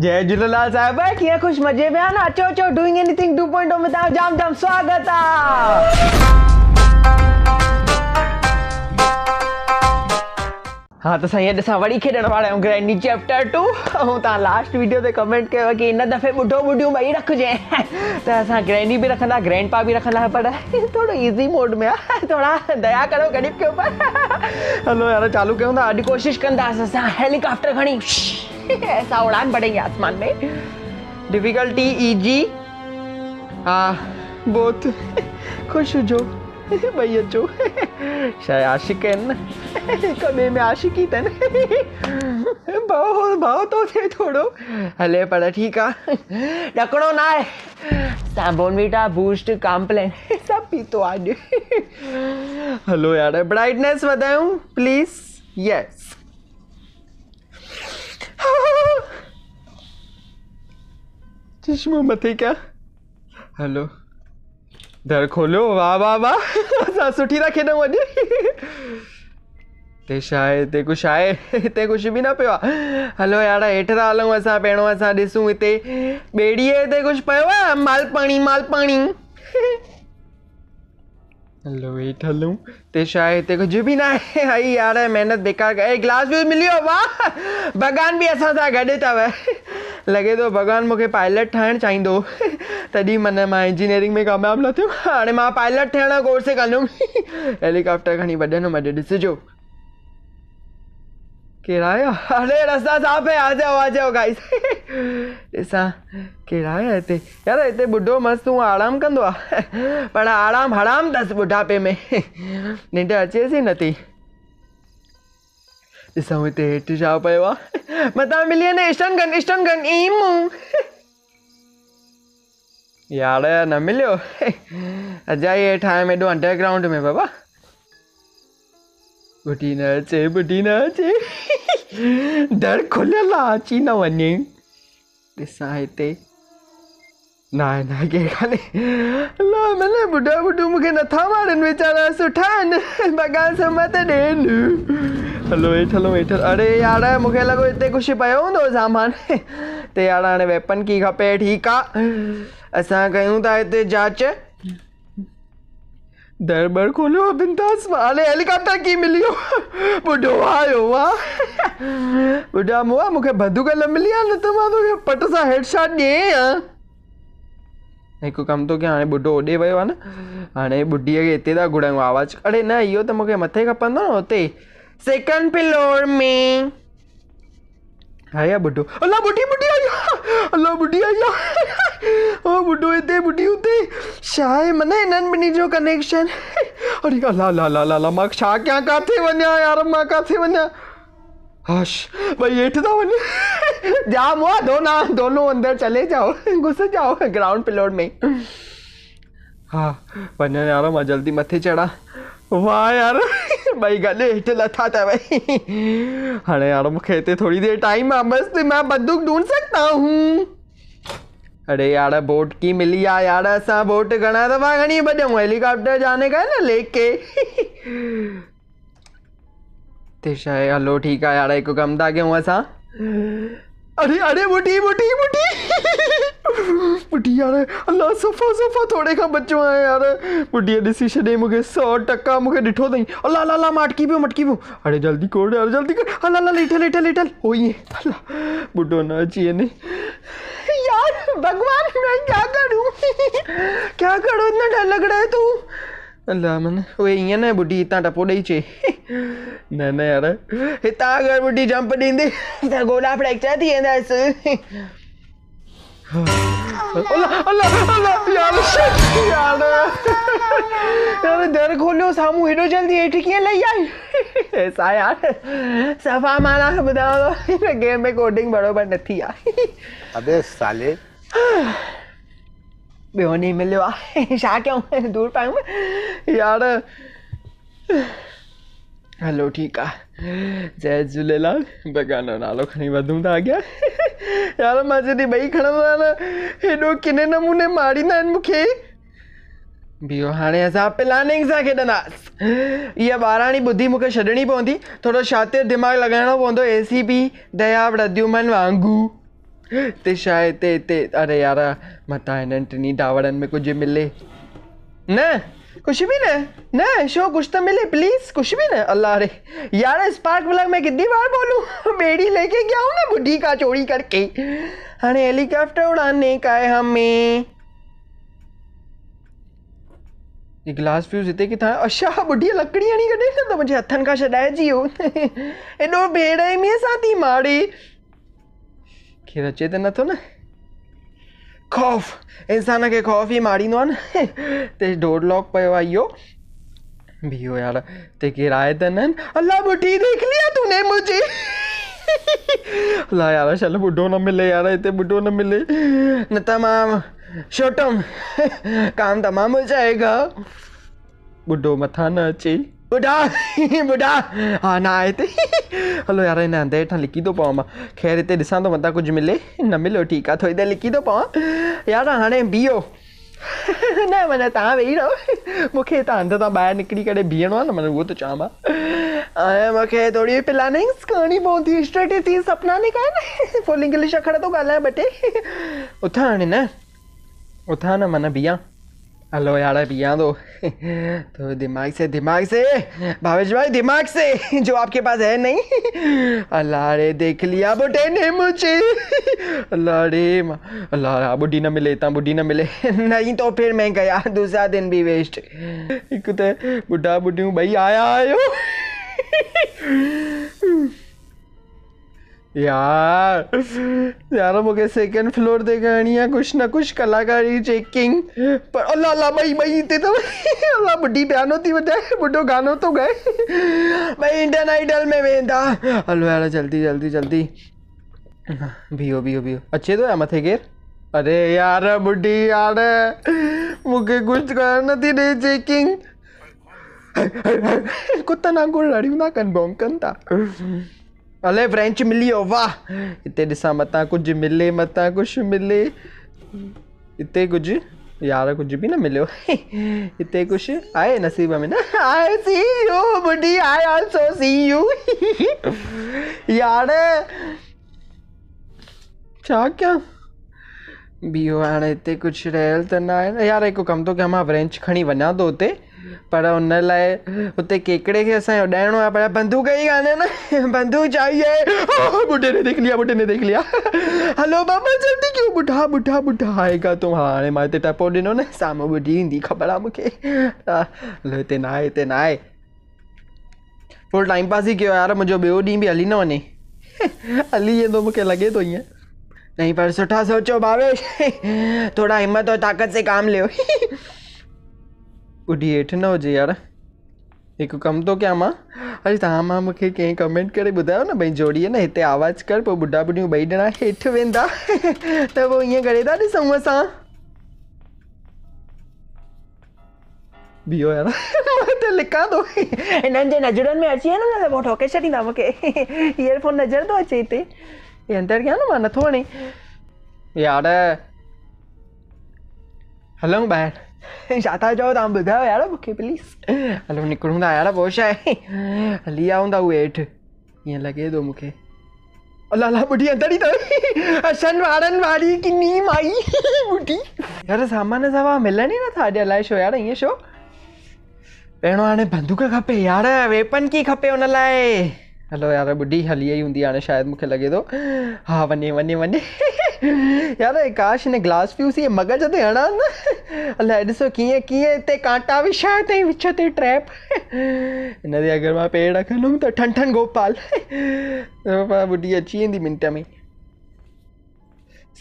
जय झूलेलाल साहब किया ख़ुशि मज़े में आना न अचो डूइंग एनीथिंग 2.0 में तव्हां जाम जाम स्वागत आहे हा त तो साईं ॾिसां वही खेल वाले ग्रैंडी चैप्टर टू और तुम लास्ट वीडियो से कमेंट किया कि इन दफ़े बुढ़ो बुढ़ियों ॿुढियूं रख जाए तो अस ग्रैंडी भी रखा ग्रैंड पा भी रखा पर थोड़ा इजी मोड में आहे हाँ, थोरा दया करो ग़रीब के ऊपर हलो यार चालू क्यों अभी कोशिश कोशिशि कंदासीं हेलीकॉप्टर खणी ऐसा उड़ान बढ़ेंगे आसमान में डिफिकल्टी इजी e हाँ बहुत खुश हो जो भैया जो शायद आशिक है ना कभी मैं आशिक ही तन बहुत बहुत तो थे थोड़ो हले पर ठीक है डकड़ो ना है सैम्बोनविटा बूस्ट कॉम्प्लेन सब तो आज हेलो यार ब्राइटनेस वधायूं प्लीज़ यस चश्मा मत है क्या हेलो दर खोलो वाह वाह वाह असां सुठी था खेॾूं अॼु ते छा आहे हिते कुझु आहे हिते कुझु बि न पियो आहे यार हेठि था हलूं असां पहिरियों असां ॾिसूं हिते ॿेड़ीअ हिते कुझु पियो आहे मालपाणी मालपाणी हलो हेठि हलो ते छा हिते कुझु बि न आहे यार महिनत वाह बि असां सां गॾु अथव लॻे थो भॻवानु मूंखे पायलट ठाहिणु चाहींदो तॾहिं मन मां इंजीनियरिंग में कामयाबु न थियुमि हाणे मां पायलट जो कोर्स कंदुमि हेलीकॉप्टर खणी ॾिसिजो किराया अरे रास्ता साफ है आ जाओ आ जाओ गाइस यार इतने बुढ़ो मस्तु हूअं आराम कंदो पर हराम अथसि बुढ़ापे में निंड अचेसि ई नथी ॾिसूं हिते इष्टन गन गन ईमू यार न मिलियो अजाई अंडरग्राउंड में बाबा ॿुधी न अचे ॿुधी अचे दर खुलियल आहे अची न वञे ॾिसां हिते न न कंहिं कान्हे अला मिले ॿुढा ॿुढो मूंखे नथा मारनि वीचारा सुठा आहिनि भॻवान सुमत ॾियनि हलो हेठि हलो हेठि अड़े यार मूंखे लॻो हिते कुझु पियो हूंदो सामान ते यार हाणे वेपन की खपे ठीकु आहे असां कयूं था हिते जांच दरबार खोलो बिंदास हाणे हेलीकॉप्टर कीअं मिली वियो ॿुढो आयो आहे ॿुढा मुआ मूंखे बदूकल मिली आहे न त तो मां तोखे पट सां हेडशॉट ॾिए हा हिकु कमु थो कयां हाणे ॿुढो होॾे वियो आहे न हाणे ॿुढीअ खे हिते था घुरायूं आवाज़ु अड़े न इहो त मथे खपंदो न हुते सेकंड फ्लोर में आया बुड्डो अल्लाह बुड्ढी बुड्ढी आई अल्लाह बुड्ढी आई ओ बुड्ढो हिते बुड्ढी हुते छा मने मन बनी जो कनेक्शन अरे अला अला अला अला मां शाह क्या किथे वञा यार मां किथे वञा हश भाई हेठि था वञे जा मुआ दो ना दोनों अंदर चले जाओ घुस जाओ ग्राउंड फ्लोर में हाँ वञनि यार मां जल्दी मथे चढ़ा वाह यार भाई गले हेठि लथा था भाई हाणे यार मूंखे थोड़ी देर टाइम आहे मस्तु मैं बंदूक ढूंढ सकता हूँ अरे यार बोट की मिली आ यार ऐसा बोट गणा तो वहाँ खणी भॼूं हेलीकॉप्टर जाने का ना लेके ते छाहे हलो ठीक है यार एक कमु था क्यों ऐसा अरे अरे बुटी बुटी बुटी बुढ़ी यार अल्लाह सफ़ा सफ़ा थोरे खां बचो आहे यार बुढ़ी डिसीशन ॾे मूंखे सौ टका मूंखे ॾिठो अथई अला अला अला मां पियो मटकी पियो अड़े जल्दी कोड़ यार जल्दी कर अला अला लेठल लेठल लेठल हो ईअं अला बुढो न अची वञे यार भगवान मैं क्या करूं क्या करूं इतना डर लग रहा है तू अल्लाह मन उहे ईअं न बुढी हितां टपो ॾेई अचे न न यार हितां अगरि बुढी जंप ॾींदी त गोला फ्रैक्चर थी वेंदसि दर खोलो सामू हेडो जल्दी हेठि कीअं लही आई ऐसा यार सफ़ा माना ॿुधायो हिन गेम में कोडिंग बरोबरि नथी आहे अबे साले ॿियो नहीं मिलियो आहे छा कयूं दूर पायूं यार हलो ठीक है जय झूलेलाल भॻवानु नालो खणी वधूं था अॻियां यार मां जॾहिं ॿई खणंदा न हेॾो किने नमूने मारींदा आहिनि मूंखे बीहो हाणे असां प्लानिंग सां खेॾंदासीं इहा ॿाराणी ॿुधी मूंखे छॾणी पवंदी थोरो शातिर दिमाग़ु लॻाइणो पवंदो ए सी बी दया प्रद्युमन वांगुरु तिशा हिते हिते अरे यार मतां हिननि टिनी डावड़नि में कुझु मिले न कुछ भी ना ना शो कुछ तो मिले प्लीज कुछ भी ना अल्लाह रे यार स्पार्क प्लग मैं कितनी बार बोलूं बेड़ी लेके गया हूँ ना बुढ़ी का चोरी करके अरे हेलीकॉप्टर उड़ाने का है हमें ये ग्लास फ्यूज इतने की था अच्छा बुढ़ी लकड़ी हणी कॾहिं न त मुंहिंजे हथनि खां छॾाइजी एडो एॾो भेड़ मेरे साथ ही मारे खेरा चेतन त तो ना खौफ़ इंसान के खौफ ही मारी insanake khaufi marinon te doorlock payo भी हो यार ते किराए तन अल्लाह बुटी देख लिया तूने मुझे अल्लाह यार चल बुढ़ो ना मिले यार इतने बुढ़ो ना मिले न तमाम शोटम काम तमाम हो जाएगा बुढ़ो मथा ना अचे बुढ़ा बुढ़ा हा ना आहे हलो यार हिन अंदर हेठां लिकी तो पवां खैर इतने हिते ॾिसां थो मथां मिले न मिलो ठीक है तो देरि लिकी तो पवां यार हाणे बीहो न माना तव्हां वेही रहो मूंखे हितां हंधि तां ॿाहिरि निकिरी करे बीहणो आहे वो तो उहो त प्लानिंग्स करणी पवंदी स्ट्रेटेजी सपना ने कान फुल इंग्लिश अखर तो ॻाल्हायां ॿ टे न उथां न माना बीहा हेलो यारा पिया दो तो दिमाग से दिमाग से भावेश भाई दिमाग से जो आपके पास है नहीं अल्लाह रे देख लिया बुटे ने मुझे अल्लाह रे अल्लाह हाँ, बुढ़ी ना मिले इतना बुढ़ी ना मिले नहीं तो फिर मैं गया दूसरा दिन भी वेस्ट एक तो बुढ़ा बुढ़ी भाई आया आयो यार यार मुझे सेकंड फ्लोर दे करणी कुछ ना कुछ कलाकारी चेकिंग पर अल्लाह अल्लाह भाई भाई ते तो अल्लाह ॿुढी बयान होती वॼाए बुड्ढो गानो तो गए भाई इंडियन आइडल में वेंदा हलो यार जल्दी जल्दी जल्दी बीहो बीहो बीहो अचे थो या मथे गेर अरे यार बुड्ढी यार मुझे कुछ करना थी ॾे चेकिंग कुत्ता कुता नांगुर लड़ियूं था कनि भोंकनि था अले फ्रेंच मिली हो वाह हिते ॾिसां मतां कुछ मिले मतां कुछ मिले इतने कुछ यार कुझु बि न मिलियो इतने कुछ आए नसीब में ना आई सी यू बुडी आई आल्सो सी यू यार छा क्या बीहो हाणे इतने कुछ रहियल तो ना यार एक कम तो क्या हम फ्रेंच खड़ी वञा थो हुते पर उन लाइ उते केकड़े के असांजो ॾाइणो आहे पर बंदूक ई कान्हे न बंदूक चाहिए बुढे ने देख लिया बुढे ने देख लिया हलो बाबा जल्दी क्यों बुढा बुढा बुढा आएगा तूं तो हा हाणे मां हिते टपो ॾिनो न साम्हूं ॿुधी ईंदी ख़बर आहे मूंखे हलो हिते न आहे हिते न आहे थोरो टाइम पास ई कयो यार मुंहिंजो ॿियो ॾींहुं बि हली न वञे हली वेंदो मूंखे लॻे थो तो ईअं नहीं पर सुठा सोचो भावेश थोड़ा हिम्मत और ताकत से काम लियो उॾिएठि न हुजे यार एक कम तो क्या मां अरे तव्हां मां मूंखे कंहिं कमेंट करे ॿुधायो न भई जोड़ीअ ना हिते आवाज कर पो ॿुढा ॿुढियूं ॿई ॼणा हेठ वेंदा तो मतलब वो ये करे था ॾिसूं असां बीहो यार मां लिखा लिखां थो हिननि जे नज़रनि में अची वेंदो ना त पोइ ठोके छॾींदा मूंखे ईयरफोन नज़र तो अचे हिते हे अंदरि कयां न मां नथो वणे यार हलूं ॿाहिरि छा था चओ तव्हां ॿुधायो यार मूंखे प्लीज़ हलो निकिरूं था यार पोइ छाहे हली विया हूंदा उहे हेठि ईअं लॻे थो मूंखे सामान सवा मिलनि ई नथा छो यार ईअं छो पहिरियों हाणे बंदूक खपे यार वेपन कीअं खपे हलो यार ॿुढी हली आई हूंदी हाणे शायदि मूंखे लॻे थो हा वञे वञे वञे यार काश ने ग्लास पी हुसीं मगज ते हणनि अलाए ॾिसो कीअं कीअं हिते कांटा विछा अथई विच ते ट्रैप हिन ते अगरि मां पेड़ रखंदुमि त तो ठन ठन गोपाल ॿुढी तो अची वेंदी मिंट में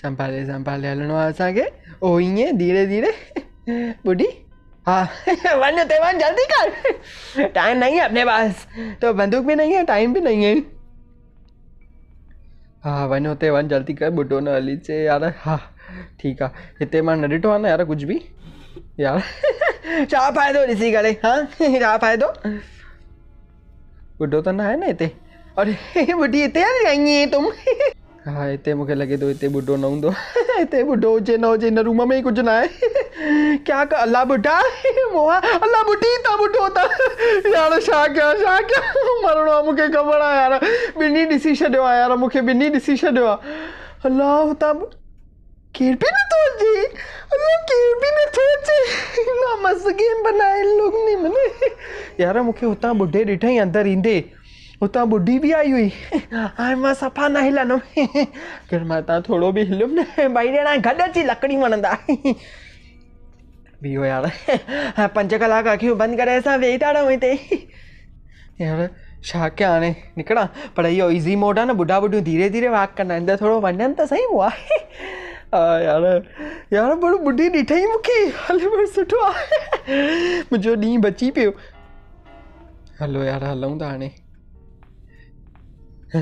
संभाले संभाले हलणो आहे असांखे ओ ईअं धीरे धीरे ॿुढी हाँ वन ते वन जल्दी कर टाइम नहीं है अपने पास तो बंदूक भी नहीं है टाइम भी नहीं है हाँ वञो हुते वन जल्दी कर बुटो न अली से यार हाँ ठीक है इतने मार न ॾिठो आना यार कुछ भी यार छा फ़ाइदो ॾिसी करे हा छा दो बुटो तो ना है ना इतने अरे बुटी इतने यार गई आई तुम हाँ इतने मुझे लगे तो इतने बुढ़ो न हों तो। इतने बुढ़ो हो न हो इन रूम में ही कुछ ना आहे क्या कर अल्लाह बुढ़ा मोहा अल्लाह बुढ़ी था बुढ़ो था यार छा कयां छा कयां मरिणो आहे मूंखे ख़बर आहे यार ॿिन्ही ॾिसी छॾियो आहे यार मूंखे ॿिन्ही ॾिसी छॾियो आहे अला हुतां केर बि नथो अचे अला केर बि नथो अचे मस्तु गेम बनाए लोग नहीं मने यार मूंखे होता बुढ़े ॾिठई अंदर इंदे उतां ॿुढी बि आई हुई हाणे मां सफ़ा न हिलंदमि केरु मां तव्हां थोरो बि हिलियुमि न भई ॼणा गॾु अची लकड़ी वणंदा बीहो यार हाणे पंज कलाक अखियूं बंदि करे असां वेही था रहूं हिते यार छा कयां हाणे निकिरां पर इहो इज़ी मोड आहे न ॿुढा ॿुढियूं धीरे धीरे वाक कंदा आहिनि त थोरो वञनि त सही उहा हा यार यार ॿुढी ॾिठई मूंखे हल बड़ो सुठो आहे मुंहिंजो ॾींहुं बची पियो हलो यार हलूं था हाणे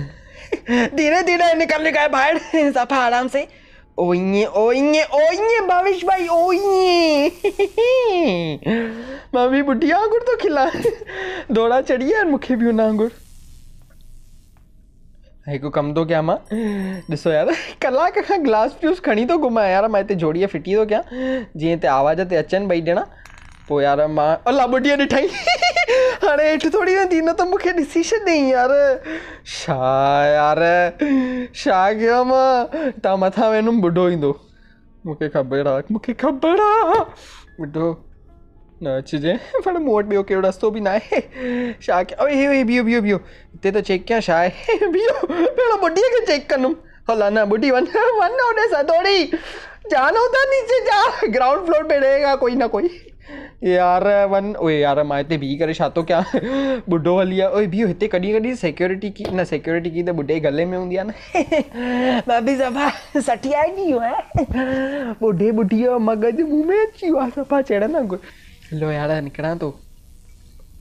धीरे धीरे निकल निकाय बाहर सब आराम से ओइए ओइए ओइए भावेश भाई ओइए मम्मी बुढ़िया आंगुर तो खिला दौड़ा चढ़िया और मुखे भी ना आंगुर हे को कम तो क्या मां दिसो यार कलाक खां ग्लास पीस खणी तो घुमा यार मां हिते जोड़ीअ फिटी तो क्या जी ते आवाज़ ते अचनि ॿई देना पोइ तो यार मां अला बुढ़िया ॾिठई हाणे हेठि थोरी वेंदी न त मूंखे डिसीशन ॾेई यार छा यार छा कयां मां तव्हां मथां वेंदुमि ॿुढो ईंदो मूंखे ख़बर आहे मूंखे ख़बर आहे ॿुढो न अचिजे पर मूं वटि ॿियो कहिड़ो रस्तो बि न आहे छा कयां इहो इहो बीहो बीहो बीहो हिते चेक कयां छा आहे बीहो पहिरों ॿुढीअ खे चेक कंदुमि हला न ॿुढी वञ वञ होॾे सां थोरी जान होता नीचे जा ग्राउंड फ्लोर पे रहेगा कोई ना कोई यार वन ओए यार मां हिते बीह करे छा थो कयां ॿुढो हली आहे ओए बीहो हिते कॾहिं कॾहिं सिक्योरिटी की ना सिक्योरिटी की त तो ॿुढे गले में हूंदी आहे भाभी सफ़ा सठी आई आहे ॿुढे ॿुढी जो मगज मुंहं में अची वियो हाँ, सफ़ा चढ़ न लो यार निकिरां तो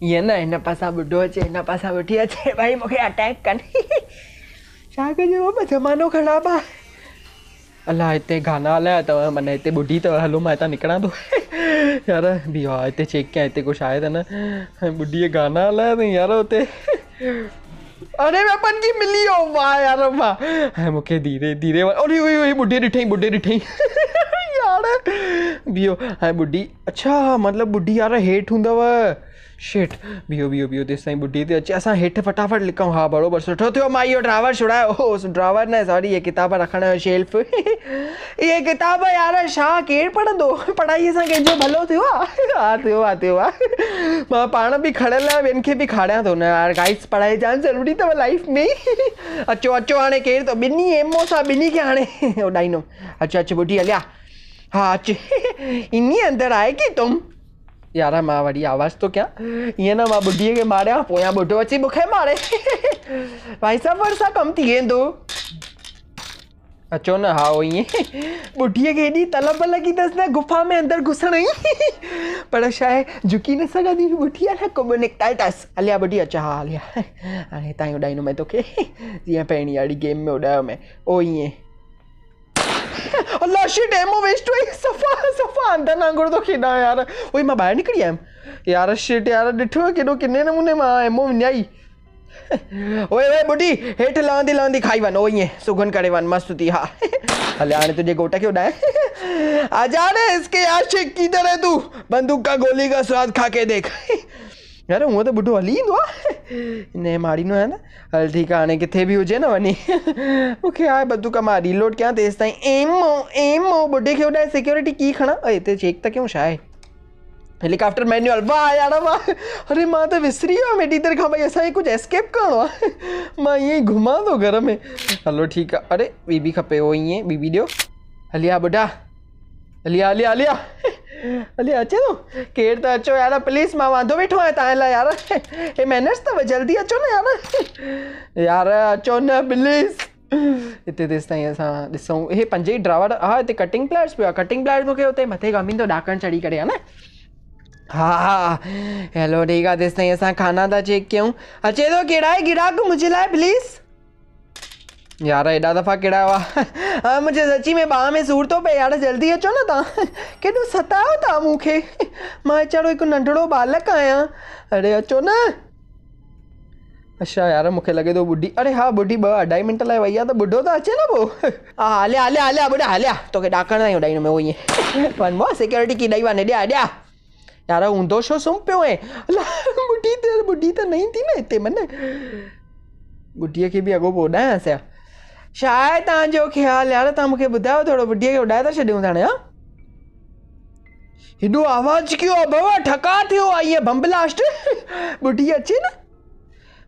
ये ना हिन पासां ॿुढो अचे हिन पासां वठी अचे भई मूंखे अटैक कनि छा कजे बाबा ज़मानो ख़राबु आहे अलाह इतने गाना हलाया अथव माना हिते ॿुढी अथव हलो मां हितां निकिरां थो यार बीहो आहे हिते चेक कयां कुछ आए आहे त न ॿुढीअ गाना हलाया अथई यार हुते अरे मैं अपन की मिली हो वाह यार वाह हाणे मूंखे धीरे धीरे अरे उहो उहो ॿुढे ॾिठई ॿुढे ॾिठई यार बीहो हाणे ॿुढी अच्छा मतलब बुढ़ी यार हेठि हूंदव शिट बीओ बीओ बीओ दिस ताईं ॿुधी थी अचे असां हेठि फटाफट लिखूं हा बराबरि सुठो थियो मां इहो ड्रावर छुड़ायो हो ड्रावर न सॉरी इहे किताब रखण जो शेल्फ इहे किताब यार छा केरु पढ़ंदो पढ़ाईअ सां कंहिंजो भलो थियो आहे हा थियो आहे थियो आहे मां पाण बि खणियल आहियां ॿियनि खे बि खारायां थो न यार गाइड्स पढ़ाई जाम ज़रूरी अथव लाइफ में अचो अचो हाणे केरु त ॿिन्ही एमओ सां ॿिन्ही खे हाणे उॾाईंदुमि अचो अचो ॿुढी हलिया हा अच इन्ही अंदरि आहे की तुम आवाज तो क्या ये ना ક્યાં ઈયાના के मारे કે માર્યા પોયા બુઢો વચ્ચે मारे भाई साहब वर्षा कम थी હે दो अचो अच्छा न हा ये बुढ़ी के एडी तलब लगी दस न गुफ़ा में अंदर घुसण जी पर छा अच्छा झुकी न सघंदी ॿुढीअ न कुंभ निकिताए अथसि हलिया बुढ़ी अच्छा हा हलिया हाणे हितां ई उॾाईंदो तोखे जीअं पहिरीं आड़ी गेम में तो उॾायो मैं ओ ये अल्लाह शिट एमो वेस्ट हुई सफ़ा सफ़ा अंदर वांगुरु थो तो खेॾां यार ओए मैं बाहर निकली आयुमि यार शिट यार ॾिठो केॾो किन्ने नमूने मां एमो विञाई ओए ओए ॿुढी हेठ लांदी लांदी खाई वन ओ सुगन करे वन मस्तु थी हा हले आने हाणे तुंहिंजे घोट खे उॾाए आजान इसके आशिक किधर है तू बंदूक का गोली का स्वाद खा के देख यार हूअं तो बुढ़ो हली ईंदो आहे हिन जे मारींदो आहियां न हल ठीकु आहे हाणे किथे बि हुजे न वञी मूंखे आहे बंदूक मां रीलोड क्या तेसि तई एमो एमो बुढ़े के उड़ा सिक्योरिटी की खणा ऐं ते चेक त क्यों छा हेलीकॉप्टर मैन्युअल वाह यार वाह अरे मां तो विसरी वियो हुअमि तेरे खा भाई भई असांखे कुझु एस्केप करो आहे मां ईअं ई घुमां घर में हलो ठीक है अरे बीबी खपे उहो ये बीबी दियो हलिया बुढ़ा हलिया हलिया हलिया अली अचे थो केर तो अचो यार प्लीज़ मां वांदो बैठो आहियां तव्हां यार हे मैनर्स अथव जल्दी अचो ना यार यार अचो न प्लीज़ हिते तेसि ताईं असां ॾिसूं इहे पंज ई ड्रावर हा हिते कटिंग प्लायर्स पे कटिंग प्लायर्स मूंखे हुते मथे तो डाकन चढ़ी करे ना न हा हा हलो ठीकु आहे तेसि ताईं खाना था चेक क्यों अचे तो कहिड़ा है ग्राहक मुझे लाए प्लीज़ यार एडा दफ़ा कहिड़ा हुआ हा मुझे सची में बाह में सूर तो पे यार जल्दी अचो ना तुम केॾो सताओ तुम मूंखे मैं वीचारो एक नंढड़ो बालक आया अरे अचो न अच्छा यार मुख्य लगे तो बुढ़ी अरे हाँ बुढ़ी ॿ अढाई मिनट लाइ वही तो बुढ़ो तो अचे ना पोइ हा हलिया हलिया हलिया ॿुढा हलिया तोखे ॾाकण ताईं में वही पर वञिबो सिक्योरिटी की डाई वाने ॾिया ॾिया यार हूँ छो सुम पियो ऐं बुढ़ी तो ॿुढी त न ईंदी न हिते मन ॿुढीअ खे बि अॻो पोइ उॾायांसि छा आहे तव्हांजो ख़्यालु यार तव्हां मूंखे ॿुधायो थोरो ॿुढीअ खे उॾाए था छॾियऊं हेॾो आवाज़ु कयो ॿुढी अची न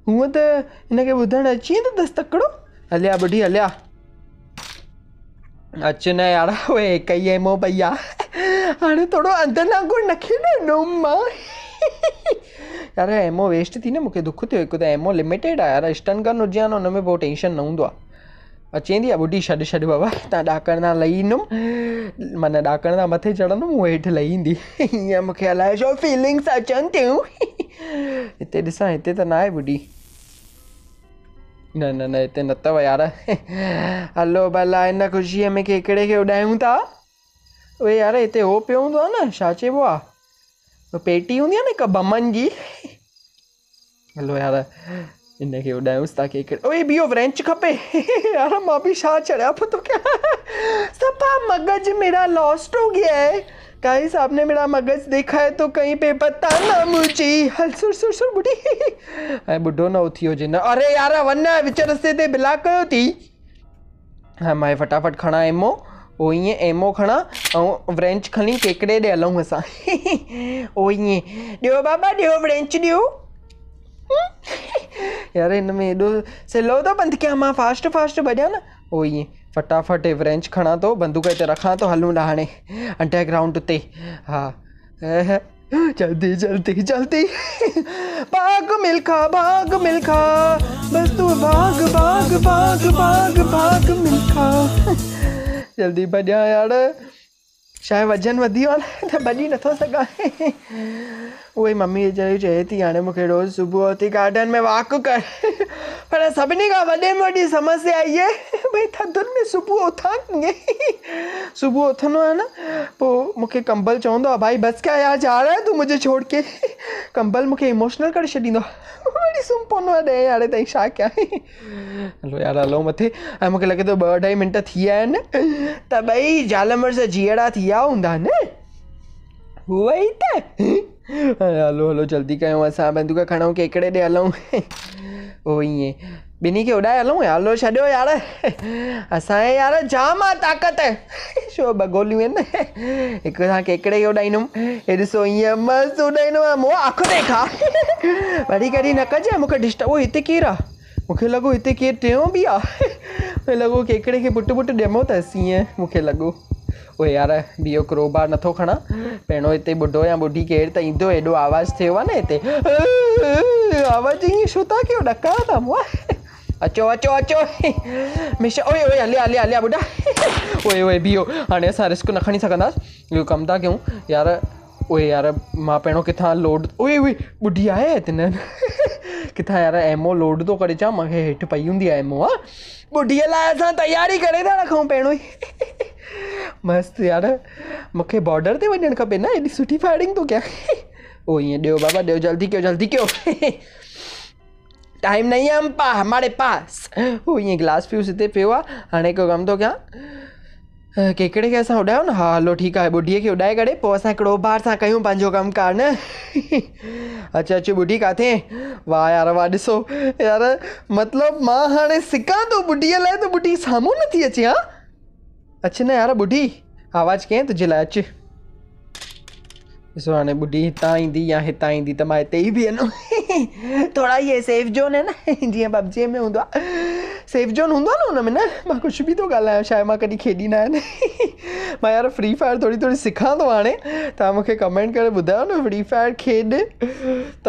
हूअं त हिनखे ॿुधणु अची वेंदो तकिड़ो हलिया बुढी हलिया अच न यार उहे एम ओ पई आहे यार एमो वेस्ट थी न मूंखे दुखु थियो हिकु त एमो लिमिटेड आहे यार स्टन कनि हुजे टेंशन न हूंदो आहे अची बुढ़ी ॿुढी छॾ छॾ बाबा तुम ॾाकण लही ईंदुमि माना ॾाकण तां मथे चढ़ंदुमि उहो लही छो फीलिंग्स अचन थियूं इतने ॾिसां हिते त न आहे न न न न यार हलो भला इन खुशी में केकड़े के उड़ाऊँ ता उहे यार इतने वो पियो हों आहे न छा पेटी होंगी ना न बमन जी हलो यार इनखे उॾायूं ताकी ओए बीहो वरेंच खपे यार मां बि छा चढ़िया पतो क्या सपा मगज मेरा लॉस्ट हो गया है गाइस आपने मेरा मगज देखा है तो कहीं पे पता ना मुझे हल सुर सुर सुर बुढ़ी ऐं ॿुढो ना उथी हुजे न अरे यार वञ विच रस्ते ते बिला कयो थी हा मैं फटाफट खणा एमो ओ ये एमो खणा और व्रेंच खणी केकड़े दे हलूं असां ओ ये ॾियो बाबा ॾियो व्रेंच दियो यार हिन में एॾो सिलो थो तो बंदि कयां मां फास्ट फास्ट भॼां न उहो ईअं फटाफट रेंच खणां थो बंदूक हिते रखा तो हलूँ था हाणे अंडरग्राउंड ते हा जल्दी जल्दी जल्दी भाग मिल्खा भाग मिल्खा बस तू भाग भाग भाग भाग भाग मिल्खा जल्दी भॼां यार छा वज़न वधी वियो आहे त भॼी नथो सघां उहे मम्मी जहिड़ी चए थी हाणे मूंखे रोज़ु सुबुह उथी गार्डन में वॉक कर पर सभिनी खां वॾे में वॾी समस्या इहा भई थधियुनि में सुबुह उथां कीअं सुबुह उथंदो आहे न पोइ मूंखे कंबल चवंदो आहे भाई बसि क्या यार जा रहा है तूं मुंहिंजे छोड़ के कंबल मूंखे इमोशनल करे छॾींदो आहे वरी सुम्ही पवंदो आहे ॾहें यारहें ताईं छा कयां हलो यार हलो मथे ऐं मूंखे लॻे थो तो ॿ अढाई मिंट थी विया आहिनि त ॿई ज़ाल मर्ज़ जीअड़ा थी विया हूंदा न उहा ई त अरे हलो हलो जल्दी कयो असां बंदूक खणूं केकड़े ॾे हलूं उहो ईअं ॿिन्ही खे उॾाए हलूं हलो छॾियो यार असांजे यार जाम आहे ताक़त छो ॿ गोलियूं आहिनि हिकु सां केकड़े खे उॾाईंदुमि हे ॾिसो ईअं मस्तु उॾाईंदो मूं अखि ते खा वरी कॾहिं न कजे मूंखे डिस्टर्ब उहो हिते केरु आहे मूंखे लॻो हिते केरु टियों बि आहे मूंखे लॻो केकड़े खे पुट पुट ॼमो अथसि ईअं मूंखे लॻो ओ यार ॿियो क्रोबार नथो खणां पहिरियों हिते बुढो या बुढ़ी केरु त इंदो एडो आवाज थे आहे न हिते आवाज़ु ईअं छो था था मुआ अचो अचो अचो मिशा ओए ओए हलिया हलिया हलिया बुढा ओए ओए बीहो हाणे सारे रिस्क न खणी सघंदासीं इहो था क्यों यार ओए यार मां पहिरियों किथा लोड ओए ओए ॿुढी आहे इतने न यार एमओ लोड तो करे पई हूंदी एमओ हा ॿुढीअ लाइ असां तयारी करे था रखूं मस्तु यार मुख्य बॉर्डर से वजन खपे न एडी सुठी फायरिंग थो क्या ओ ये ॾियो बाबा ॾियो जल्दी क्यों जल्दी क्यों टाइम नहीं है आहे पा हमारे पास ओ ये ग्लास फ्यूस हिते पे आहे हाणे हिकु कमु थो तो कयां केकड़े के असां उडाया न हलो ठीक है बुढ़ी के उड़ाए करे पोइ असा हिकिड़ो बार सां कयूं पंहिंजो कार न अच्छा अच्छा बुढ़ी काथे वाह यार वाह दिसो यार मतलब मां हाँ सिका तो बुढ़ी लाइ तो ॿुढी सामू नथी अचे हाँ अच न यार ॿुढी आवाज़ु कई तुंहिंजे लाइ अचु ॾिसो हाणे ॿुढी हितां ईंदी या हितां ईंदी त मां हिते ई बीहंदमि थोरा इहे सेफ जोन आहिनि जीअं पबजीअ में हूंदो आहे सेफ जोन हूंदो आहे न हुन में न मां कुझु बि थो ॻाल्हायां छा आहे मां कॾहिं खेॾी न आहिनि मां यार फ्री फ़ायर थोरी थोरी सिखां थो हाणे तव्हां मूंखे कमेंट करे ॿुधायो न फ्री फ़ायर खेॾ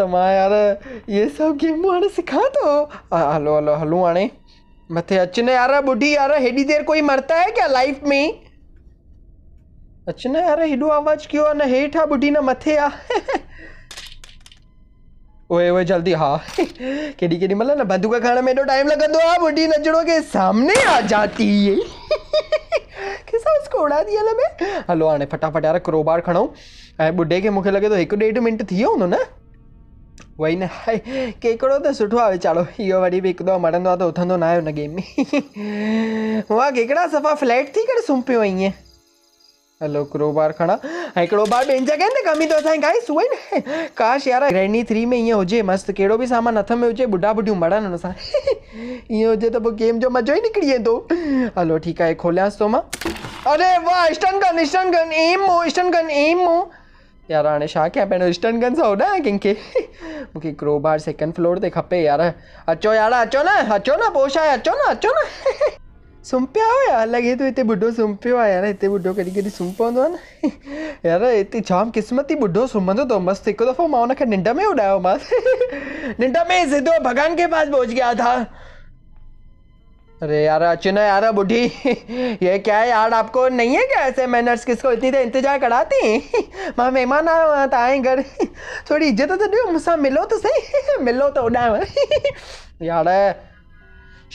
त मां यार इहे सभु गेमूं हाणे सिखां थो हलो हलो हाणे मथे अचना यार बुढ़ी यार हेॾी देरि कोई मरता है क्या लाइफ में अचना यार एडो आवाज़ कयो आहे न हेठि आहे मथे आहे ओए ओए जल्दी हाँ केॾी केॾी महिल मतलब न बंदूक खाने में हेॾो टाइम लॻंदो आहे ॿुढी नचणो के सामने आ जाती किसा उसको उड़ा दिया में हलो हाणे फटाफट यार क्रोबार खणूं ऐं ॿुढे खे मूंखे लॻे थो तो हिकु ॾेढ मिंट थी वियो हूंदो वही ना हाय केकिड़ो त तो सुठो आहे वीचारो इहो वरी भी हिकु दफ़ो मरंदो आहे तो त उथंदो न आहियो हुन गेम में उहा केकिड़ा सफ़ा फ्लैट थी करे सुम्ही पियो है हेलो क्रोबार खणा ऐं क्रोबार ॿियनि जॻहियुनि ने कमी तो था गाइस वही ना काश यार ग्रैंडी थ्री में ये हो हुजे मस्त कहिड़ो भी सामान हथ में हुजे ॿुढा ॿुढियूं मरनि हुन सां ईअं हुजे त तो पोइ गेम जो मज़ो ई निकिरी वेंदो हलो ठीकु है खोलियांसि थो मां अरे वाह स्टन गन स्टन गन एम हो स्टन गन एम हो यार हाँ छा कयां पहिरियों रिस्टन गन सां होॾां कंखे मुख्य क्रोबार सेकंड फ्लोर से खपे यार अचो यार अचो न अचो न पोइ छा अचो न अचो न सुम पिया हो यार लगे तो इतने बुढ़ो सुम पियो आहे यार हिते ॿुढो कॾहिं कॾहिं सुम्ही पवंदो आहे न यार इतने जाम क़िस्मती ॿुढो सुम्हंदो अथव तो मस्तु हिकु दफ़ो मां हुनखे निंड में उड़ाया मस्त निंड में सिधो भॻवान के पास पहुच गया था अरे यार अचुना यार बुढ़ी ये क्या है यार आपको नहीं है क्या ऐसे मैनर्स किसको इतनी देर इंतजार कराती मां मेहमान आए वहाँ तो आए घर थोड़ी इज्जत तो ॾियो मुझसे मिलो तो सही मिलो त तो होॾांव यार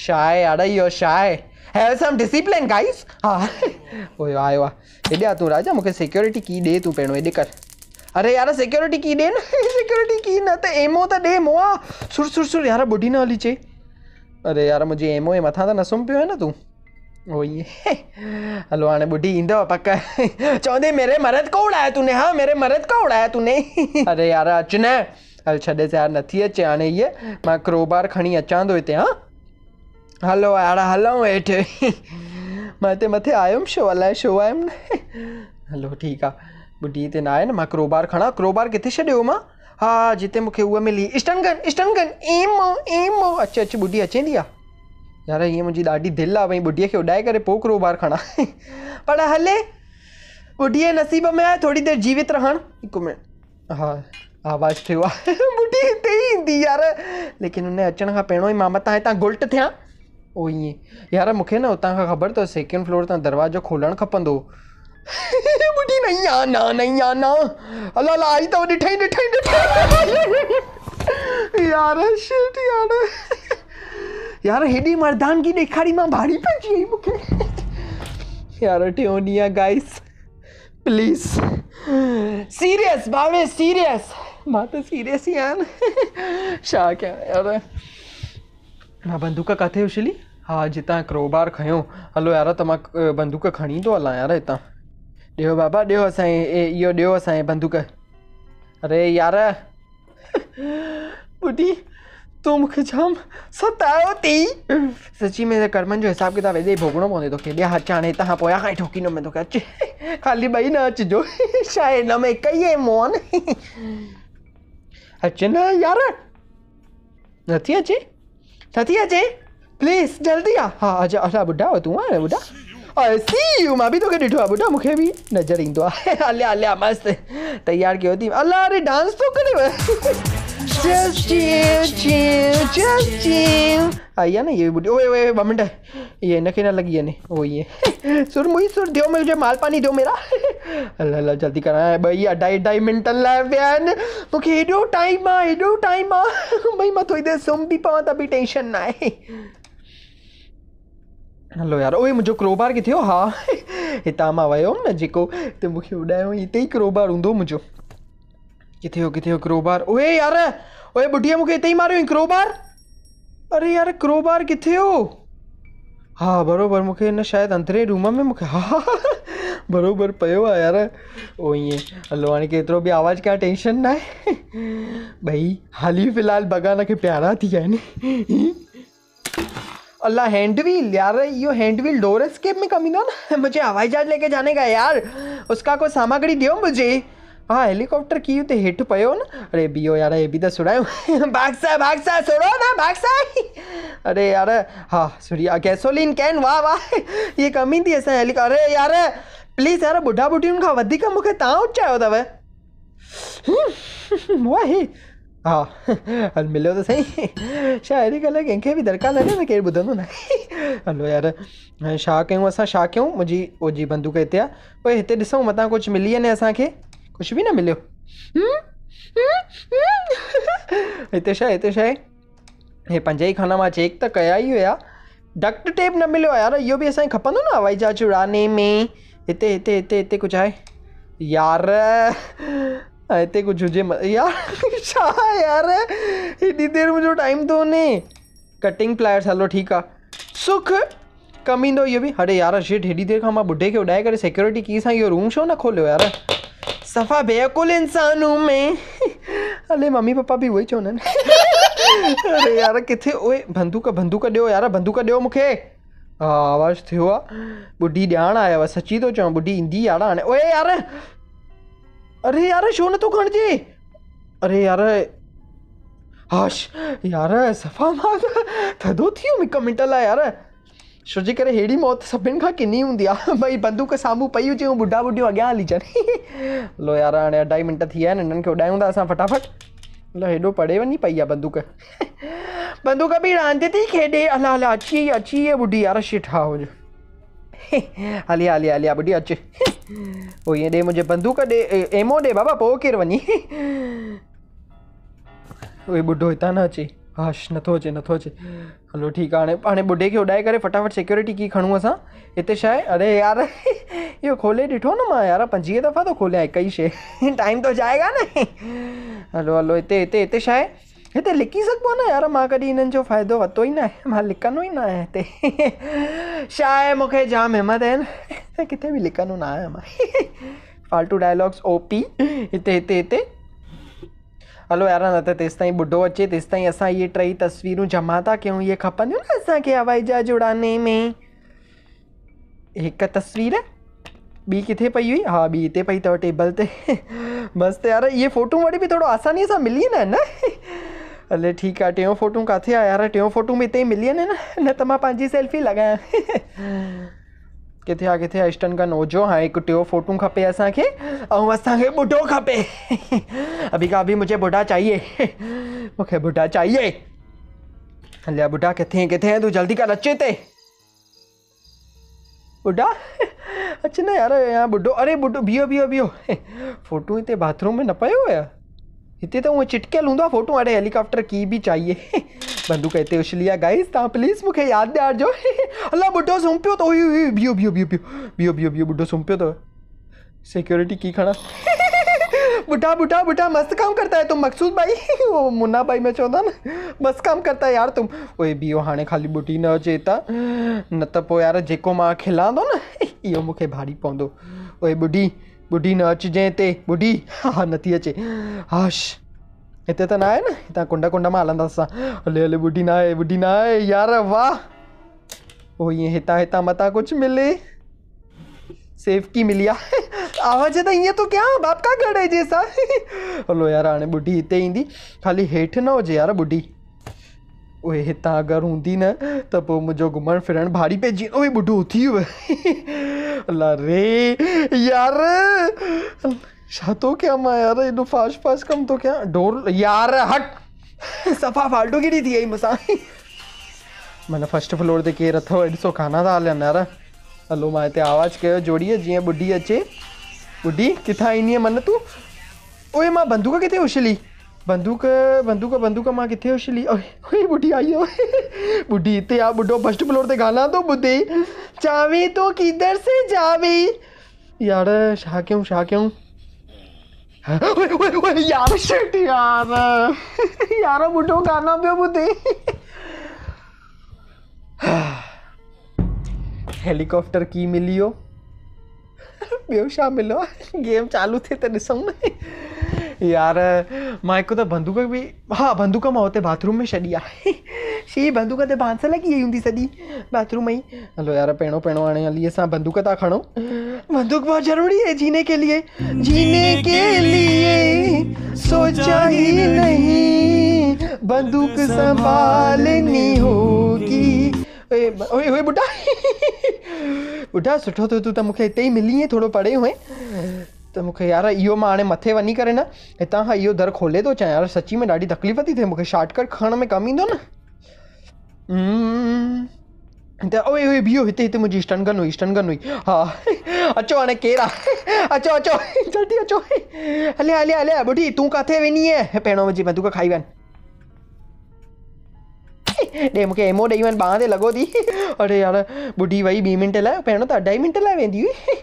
छा यार यो छा आहे हैव सम डिसिप्लिन गाइस हा उहो आयो आहे हेॾे तूं राजा मुझे सिक्योरिटी की दे तू पहिरियों हेॾे कर अरे यार सिक्योरिटी की दे ना सिक्योरिटी की ना तो एमो तो दे मोआ सुर सुर सुर यार बुढ़ी ना हली चाहिए अरे यार मुझे एमओ ए मथा त तो न सुम्ही पियो आहे न तूं उहो ई हलो हाणे बुढ़ी ईंदव पक चवंदी मेरे मरद को उड़ाया तूने हाँ मेरे मरद को उड़ाया तूने अरे यार अचने न हल छॾे यार नथी अचे हाणे ये मैं क्रोबार खणी अचा थो इतने हाँ हलो यार हलूं हेठ मैं हिते मथे आयुम शो अल शो आयुम हलो ठीक है बुढ़ी इतने न आहे न क्रोबार खड़ा क्रोबार किथे छॾियो मां हा जिते मूंखे उहा मिली स्टनगन स्टनगन एम एम अच अच्छा, अच अच्छा, बुढ़ी अचेंदी आहे यार ये मुंहिंजी ॾाढी दिलि आहे भई ॿुढीअ खे उॾाए करे पोइ क्रो ॿार पर हले बुढ़ी नसीब में आए थोड़ी देर जीवित रहणु हिकु मिंट हा आवाज़ु थियो आहे ॿुढी हिते ई यार लेकिन हुन अचण खां पहिरियों ई मां मतां गुल्ट थियां ओ ईअं यार मूंखे न हुतां खां ख़बर अथव सेकेंड फ्लोर तां दरवाज़ो खोलणु खपंदो बुढी नहीं आना नहीं आना अल्लाह अल्लाह आई तो यार शिट यार यार मां भारी पइजी यार टियों गाइस प्लीज़ सीरियस भावे सीरियस मां सीरियस यार बंदूक किथे हुशिली हाँ जितां क्रोबार खयो हलो यार बंदूक खणी तो हल यार इतना ॾियो बाबा साईं असांजी यो ॾियो साईं बंदूक अरे यार ॿुधी तूं मुख जाम सतायो अथई सची में कर्मनि जो हिसाब किताब एॾे ई भोगणो पोंदे तो ॾिया अचु हाणे हितां खां पोयां खां ई ठोकींदो में तो कच ख़ाली ॿई न जो छा न में कहिए मोन मोहन अचे न यार नथी अचे नथी अचे प्लीज़ जल्दी आ हां आजा आजा अला हो तू आ ॿुढा सी यू मां बि तोखे ॾिठो आहे बुडा मुखे भी नज़र ईंदो आहे हलिया हलिया मस्तु तयारु कयो थी अरे डांस तो करे आई ना न इहे ॿुढी ओए ओए ॿ ये नखे ना लगी है ने उहो ये सुर मुई सुर दियो मुझे माल पानी ॾियो मेरा अल्लाह अल्लाह जल्दी है भाई अढाई अढाई मिनट लाइ विया तो खेडो टाइम आ एडो टाइम आ भाई मां थोरी तो देरि सुम्ही भी पावा तभी टेंशन ना है हलो यार ओए मुझे क्रोबार किथे हो हाँ हितां मां वियो हुउमि न जेको ते मूंखे उॾायो हिते ई क्रोबार हूंदो मुझे किथे हो किथे हो क्रोबार ओए यार ओए बुटिया मूंखे हिते ई मारियो क्रोबार अरे यार क्रोबार किथे हो हाँ बराबरि मूंखे हिन शायद अंतरे रूम में मूंखे हा हाँ, हाँ, बराबरि पियो आ यार ओ ये हलो के केतिरो भी आवाज़ु टेंशन न भाई हाली फिलहाल भॻवान के प्यारा थी विया अल्लाह हैंड व्हील यार यो हैंड व्हील डोर स्केप में कमी ना मुझे हवाई जहाज लेके जाने का यार उसका कोई सामग्री दियो मुझे हाँ हेलीकॉप्टर की तो हेठ पयो ना अरे बीओ यार ये भी तो सुड़ायो भागसा भागसा सुनो ना भागसा अरे यार हाँ सुनिए गैसोलीन कैन वाह वाह ये कमी थी असां हेली अरे यार प्लीज़ यार बुढा बुढ़ी खां मुख्य तुम तव्हां उचायो वाह हा हल मिलियो त तो साईं छा अहिड़ी कें भी कंहिंखे बि दरकार लॻे न केरु ॿुधंदो न हलो यार छा कयूं असां छा कयूं मुंहिंजी ओ जी बंदूक हिते आहे पोइ हिते ॾिसूं कुछ कुझु मिली वञे असांखे कुझु बि न मिलियो हिते छा हिते छा आहे हे पंज ई खाना मां चेक त तो कया ई हुया डक्ट टेप न मिलियो यार इहो बि असांखे खपंदो न हवाई जहाज उड़ाने में हिते हिते हिते हिते कुझु आहे यार हिते कुझु हुजे यार अच्छा हाँ यार इतनी देर मुझे टाइम तो ने कटिंग प्लायर्स हलो ठीक है सुख कम ईंदो इहो बि अड़े यार शेठ एडी देर का बुढ़े के उड़ाए कर सिक्योरिटी की सही रूम छो ना खोलो यार सफ़ा बेकुल इंसान हूँ मैं अले मम्मी पापा भी वही चवन अरे यार किथे ओए बंदूक बंदूक दियो यार बंदूक दियो मुखे हा आवाज थियो आहे ॿुढी ॼाण आयव सची थो तो चवां ॿुढी ईंदी यार हाणे ओए यार अरे यार छो नथो तो खणिजे अरे यार हाश यार सफ़ा मां थधो थी वियो हिकु मिंट लाइ यार छो करे अहिड़ी मौत सभिनि का किनी हूंदी आहे भई बंदूक सामू पई हुजे ऐं ॿुढा ॿुढियूं हली अचनि लो यार हाणे अढाई मिनट थी विया आहिनि हिननि खे उॾायूं था फटाफट लो हेॾो परे वञी पई आ बंदूक बंदूक भी रांदि थी खेॾे अला अला अची अची ॿुढी यार शिट हा हुजे हलिया हलिया आ बुढी अच्छे ओ ये दे मुझे बंदूक दे एमो दे बाबा पोइ केरु वञी उहो ॿुढो हितां न अचे हाश न अचे नथो अचे हलो ठीक आहे हाणे हाणे बुढ़े के उड़ाई करे फटाफट सिक्योरिटी की खणू असा इते शाय अरे यार इहो खोले डिठो ना मां यार पंजवीह दफ़ा तो खोले कई शे टाइम तो जाएगा ना हेलो हेलो इते इते इते शाय हिते लिखी सघिबो न यार मां कॾहिं हिननि जो फ़ाइदो वरितो ई न आहे मां लिकंदो ई न आहियां हिते छा आहे मूंखे जाम हिमत आहिनि किथे बि लिकंदो न आहियां मां फालतू डायलॉग्स ओ पी हिते हिते हिते हलो यार न त तो तेसि ॿुढो अचे तेसि ताईं असां इहे टई तस्वीरूं जमा था कयूं इहे खपंदियूं न असांखे हवाई जहाज उड़ाने में हिकु तस्वीर ॿी किथे पई हुई हा ॿी हिते पई अथव तो टेबल ते मस्तु यार इहे फ़ोटूं वरी बि थोरो आसानीअ सां मिली वेंदा आहिनि न हले ठीक है टियों फोटो काथे आया यार टियों फोटो में इतने ई मिली है ना न तो मैं पंहिंजी सेल्फी लगा किथे आ किथे आइस्टन का नोजो हाँ एक हिकु टियों फोटूं खपे असांखे ऐं असांखे ॿुढो खपे अभी का अभी मुझे बुढा चाहिए मूंखे बुढा चाहिए हलिया बुढा किथे किथे आहे तूं जल्दी कर अचे हिते बुढा अच्छा न यार यहाँ बुढ़ो अरे बुढ़ो बीहो बीहो बीहो फोटो इतने बाथरूम में न पियो हुया इतने तो हूँ चिटकियल हूँ फोटो अड़े हेलीकॉप्टर की भी चाहिए बंदू हिते उछलिया गाइस तुम प्लीज़ मूंखे याद ॾियारिजो अला ॿुढो सुम्ही पियो तो। अथव हुई बीहो बीहो बीहो बीहो बीहो बीहो बीहो ॿुढो सुम्ही पियो अथव तो। सिक्योरिटी की खड़ा बुढ़ा बुढ़ा बुढ़ा मस्त काम करता है तुम मकसूद भाई वो मुन्ना भाई मैं चवंदा न मस्त काम करता है यार तुम ओ बीहो हाणे खाली ॿुढी न अचे हितां न त पोइ यार जेको मां खिलां थो न भारी पवंदो उहे ॿुढी बुढ़ी न अचिजे हिते बुढ़ी हा नी अचे हाश हिते त ना न हितां कुंड कुंड मां हलंदासीं असां हले हले ॿुढी न आहे ॿुढी यार वाह उहो ईअं हितां हितां मतां कुझु मिले सेफकी मिली आवाज़ त ईअं थो कयां बाप का गड़े जे सां हलो यार हाणे ॿुढी हिते ईंदी ख़ाली हेठि न हो यार बुढ़ी उहे हितां अगरि हूंदी न तो मुझे घुम घुमणु भारी पे उहे ॿुढो थी वियो अल्लाह रे यार तो क्या माँ यार ये फाश फाश कम तो क्या डोर यार हट सफा फाल्टू की थी यही मसा मैंने फर्स्ट फ्लोर ते केरु अथव ॾिसो खाना था हलनि यार हलो मां हिते आवाज़ु कयो जोड़ीअ जीअं ॿुढी अचे ॿुढी किथां ईंदीअ मन तू उहे मां बंदूक किथे उछली बंदूक बंदूक बंदूक मां किथे हो ओए बुढ़ी आई हो बुढ़ी हिते आ बुढो फर्स्ट फ्लोर ते गाना थो तो, ॿुधे चावे तो किधर से जावे यार छा कयूं छा कयूं यार शिट यार यार बुढो गाना पियो ॿुधे हेलीकॉप्टर की मिली हो ॿियो छा गेम चालू थे तो ॾिसूं न यार को तो बंदूक भी हाँ बंदूक मां हुते बाथरूम में छॾी आहे बंदूक तो बांस लगी वई होंगी सदी बाथरूम ई हलो यार पहिरों पहिरों आने वाली असा बंदूक था खड़ो बंदूक बहुत ज़रूरी है जीने के लिए जीने के लिए सोचा ही नहीं बंदूक संभालनी होगी ओए ओए बुढा बुढा सुठो तो तू तो मुख्य इतने ही मिली है थोड़ो पड़े हुए त मूंखे यार इहो मां हाणे मथे वञी करे न हितां खां इहो दर खोले थो चाहें यार सची में ॾाढी तकलीफ़ थी थिए मूंखे शॉर्टकट खणण में कमु ईंदो न हम्म। त ओए ओए बीहो हिते हिते मुंहिंजी स्टनगन हुई स्टनगन हुई हा अचो हाणे केरु आहे अचो अचो जल्दी अचो हले हले हले बुढी तूं किथे वेंदी आहे पहिरों मुंहिंजी खाई वञ ॾे मूंखे एमो ॾेई वञ ॿांहं ते लॻो थी अड़े यार बुढ़ी वही बी मिंट ला पहिरों तो अढाई मिंट ला वी हुई